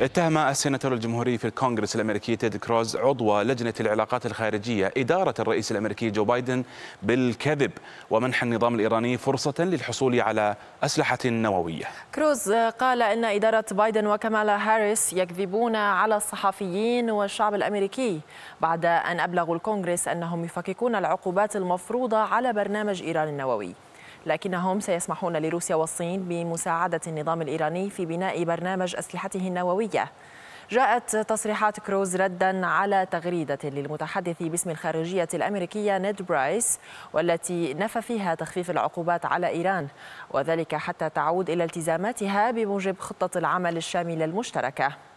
اتهم السيناتور الجمهوري في الكونغرس الامريكي تيد كروز عضو لجنه العلاقات الخارجيه اداره الرئيس الامريكي جو بايدن بالكذب ومنح النظام الايراني فرصه للحصول على اسلحه نوويه. كروز قال ان اداره بايدن وكمالا هاريس يكذبون على الصحفيين والشعب الامريكي بعد ان ابلغوا الكونغرس انهم يفككون العقوبات المفروضه على برنامج ايران النووي. لكنهم سيسمحون لروسيا والصين بمساعدة النظام الإيراني في بناء برنامج أسلحته النووية جاءت تصريحات كروز ردا على تغريدة للمتحدث باسم الخارجية الأمريكية نيد برايس والتي نفى فيها تخفيف العقوبات على إيران وذلك حتى تعود إلى التزاماتها بموجب خطة العمل الشاملة المشتركة